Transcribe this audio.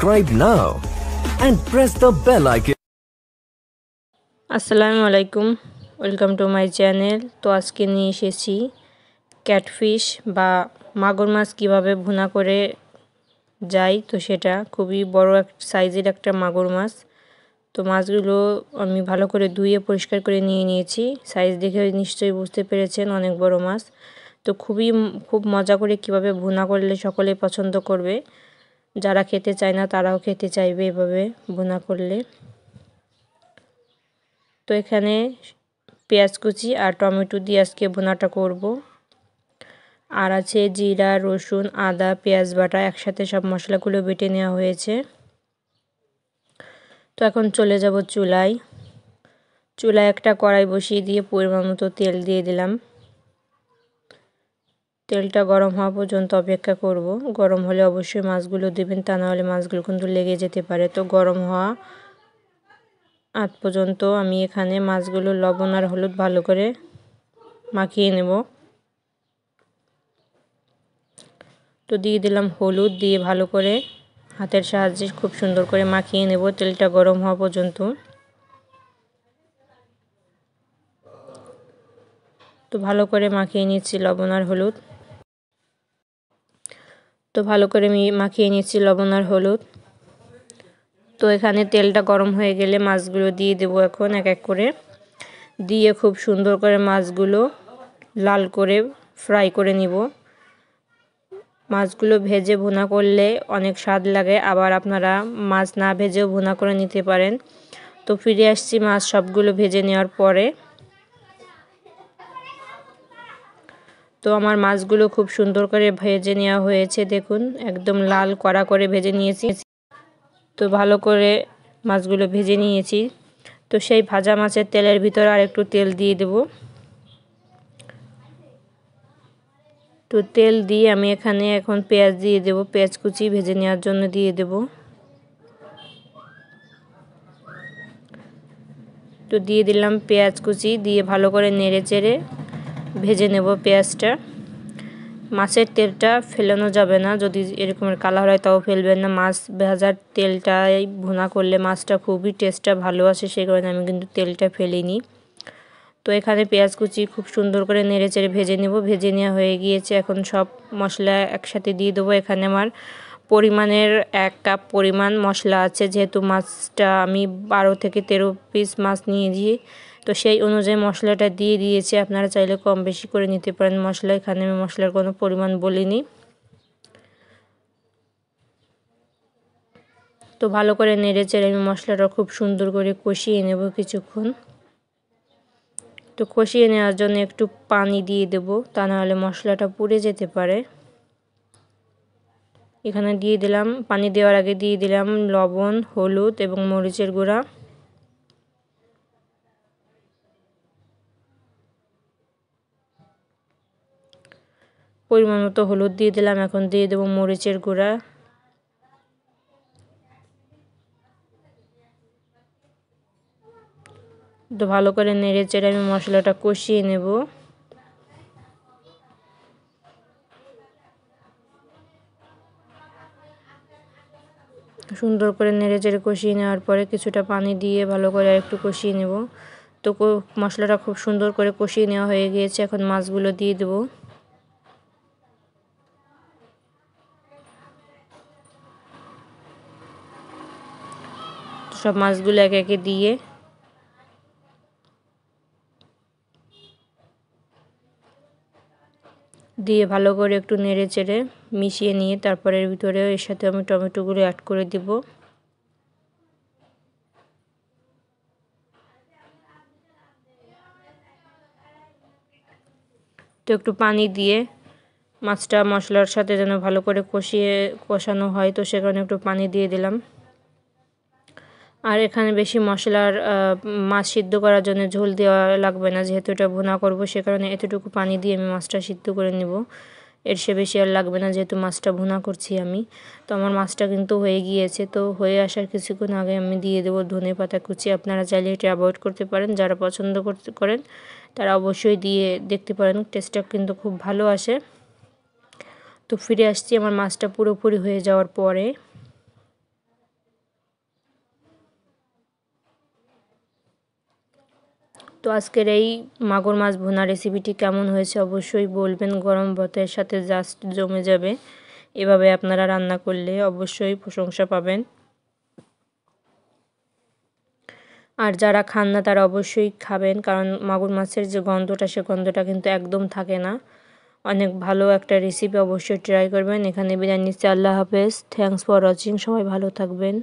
Subscribe now and press the bell icon. আসসালামু আলাইকুম welcome to my channel তো আজকে নিয়ে এসেছি ক্যাটফিশ বা মাগুর মাছ কিভাবে ভুনা করে যায় তো সেটা খুবই বড় এক সাইজের একটা মাগুর মাছ তো মাছগুলো আমি ভালো করে ধুয়ে পরিষ্কার করে নিয়ে নিয়েছি সাইজ দেখে নিশ্চয়ই বুঝতে পেরেছেন অনেক বড় মাছ তো খুবই খুব মজা করে কিভাবে ভুনা করলে সকলে পছন্দ করবে যারা খেতে চায় না তারাও খেতে চাইবে এভাবে বোনা করলে তো এখানে পেঁয়াজ কুচি আর টমেটো দিয়ে আজকে বোনাটা করব আর আছে জিরা রসুন আদা পেঁয়াজ বাটা একসাথে সব মশলাগুলো বেটে নেওয়া হয়েছে তো এখন চলে যাব চুলায় চুলায় একটা কড়াই বসিয়ে দিয়ে পরিমাণ মতো তেল দিয়ে দিলাম তেলটা গরম হওয়া পর্যন্ত অপেক্ষা করব। গরম হলে অবশ্যই মাছগুলো দেবেন তা নাহলে মাছগুলো কিন্তু লেগে যেতে পারে তো গরম হওয়া আজ পর্যন্ত আমি এখানে মাছগুলো লবণ আর হলুদ ভালো করে মাখিয়ে নেব তো দিয়ে দিলাম হলুদ দিয়ে ভালো করে হাতের সাহায্যে খুব সুন্দর করে মাখিয়ে নেব তেলটা গরম হওয়া পর্যন্ত তো ভালো করে মাখিয়ে নিচ্ছি লবণ আর হলুদ তো ভালো করে মাখিয়ে নিয়েছি লবণ আর হলুদ তো এখানে তেলটা গরম হয়ে গেলে মাছগুলো দিয়ে দেবো এখন এক এক করে দিয়ে খুব সুন্দর করে মাছগুলো লাল করে ফ্রাই করে নিব মাছগুলো ভেজে ভুনা করলে অনেক স্বাদ লাগে আবার আপনারা মাছ না ভেজেও ভুনা করে নিতে পারেন তো ফিরে আসছি মাছ সবগুলো ভেজে নেওয়ার পরে তো আমার মাছগুলো খুব সুন্দর করে ভেজে নেওয়া হয়েছে দেখুন একদম লাল কড়া করে ভেজে নিয়েছি তো ভালো করে মাছগুলো ভেজে নিয়েছি তো সেই ভাজা মাছের তেলের ভিতরে আর একটু তেল দিয়ে দেব তো তেল দিয়ে আমি এখানে এখন পেঁয়াজ দিয়ে দেব পেঁয়াজ কুচি ভেজে নেওয়ার জন্য দিয়ে দেব তো দিয়ে দিলাম পেঁয়াজ কুচি দিয়ে ভালো করে নেড়ে চেড়ে ভেজে নেব পেঁয়াজটা মাছের তেলটা ফেলানো যাবে না যদি এরকমের কালার হয় তাও ফেলবেন না মাছ ভেজার তেলটাই ভুনা করলে মাছটা খুবই টেস্টটা ভালো আসে সেই কারণে আমি কিন্তু তেলটা ফেলিনি তো এখানে পেঁয়াজ কুচি খুব সুন্দর করে নেড়েচেড়ে ভেজে নেব ভেজে নেওয়া হয়ে গিয়েছে এখন সব মশলা একসাথে দিয়ে দেবো এখানে আমার পরিমাণের এক কাপ পরিমাণ মশলা আছে যেহেতু মাছটা আমি বারো থেকে তেরো পিস মাছ নিয়েছি তো সেই অনুযায়ী মশলাটা দিয়ে দিয়েছি আপনারা চাইলে কম বেশি করে নিতে পারেন মশলা এখানে আমি মশলার কোনো পরিমাণ বলিনি তো ভালো করে নেড়ে চেড়ে আমি মশলাটা খুব সুন্দর করে কষিয়ে নেব কিছুক্ষণ তো কষিয়ে নেওয়ার জন্য একটু পানি দিয়ে দেব তা নাহলে মশলাটা পুড়ে যেতে পারে এখানে দিয়ে দিলাম পানি দেওয়ার আগে দিয়ে দিলাম লবণ হলুদ এবং মরিচের গুঁড়া পরিমাণ মতো হলুদ দিয়ে দিলাম এখন দিয়ে দেবো মরিচের গুঁড়া তো ভালো করে নেড়ে চেড়ে আমি মশলাটা কষিয়ে নেব সুন্দর করে নেড়ে চেড়ে কষিয়ে নেওয়ার পরে কিছুটা পানি দিয়ে ভালো করে একটু কষিয়ে নেব তো মশলাটা খুব সুন্দর করে কষিয়ে নেওয়া হয়ে গিয়েছে এখন মাছগুলো দিয়ে দেবো সব মাছগুলো এক একে দিয়ে দিয়ে ভালো করে একটু নেড়ে চেড়ে মিশিয়ে নিয়ে তারপরে এর ভিতরে এর সাথে আমি টমেটোগুলো অ্যাড করে দিব তো একটু পানি দিয়ে মাছটা মশলার সাথে যেন ভালো করে কষিয়ে কষানো হয় তো সেখানে একটু পানি দিয়ে দিলাম আর এখানে বেশি মশলার মাছ সিদ্ধ করার জন্য ঝোল দেওয়া লাগবে না যেহেতু এটা ভুনা করব সে কারণে এতটুকু পানি দিয়ে আমি মাছটা সিদ্ধ করে নেব এর সে বেশি আর লাগবে না যেহেতু মাছটা ভুনা করছি আমি তো আমার মাছটা কিন্তু হয়ে গিয়েছে তো হয়ে আসার কিছুক্ষণ আগে আমি দিয়ে দেবো ধনে পাতা কুচি আপনারা চাইলে এটি অ্যাভয়েড করতে পারেন যারা পছন্দ করতে করেন তারা অবশ্যই দিয়ে দেখতে পারেন টেস্টটা কিন্তু খুব ভালো আসে তো ফিরে আসছি আমার মাছটা পুরোপুরি হয়ে যাওয়ার পরে তো আজকের এই মাগুর মাছ ভুনা রেসিপিটি কেমন হয়েছে অবশ্যই বলবেন গরম ভাতের সাথে জাস্ট জমে যাবে এভাবে আপনারা রান্না করলে অবশ্যই প্রশংসা পাবেন আর যারা খান না তারা অবশ্যই খাবেন কারণ মাগুর মাছের যে গন্ধটা সে গন্ধটা কিন্তু একদম থাকে না অনেক ভালো একটা রেসিপি অবশ্যই ট্রাই করবেন এখানে বিরিয়ানি নিচ্ছি আল্লাহ হাফেজ থ্যাংকস ফর ওয়াচিং সবাই ভালো থাকবেন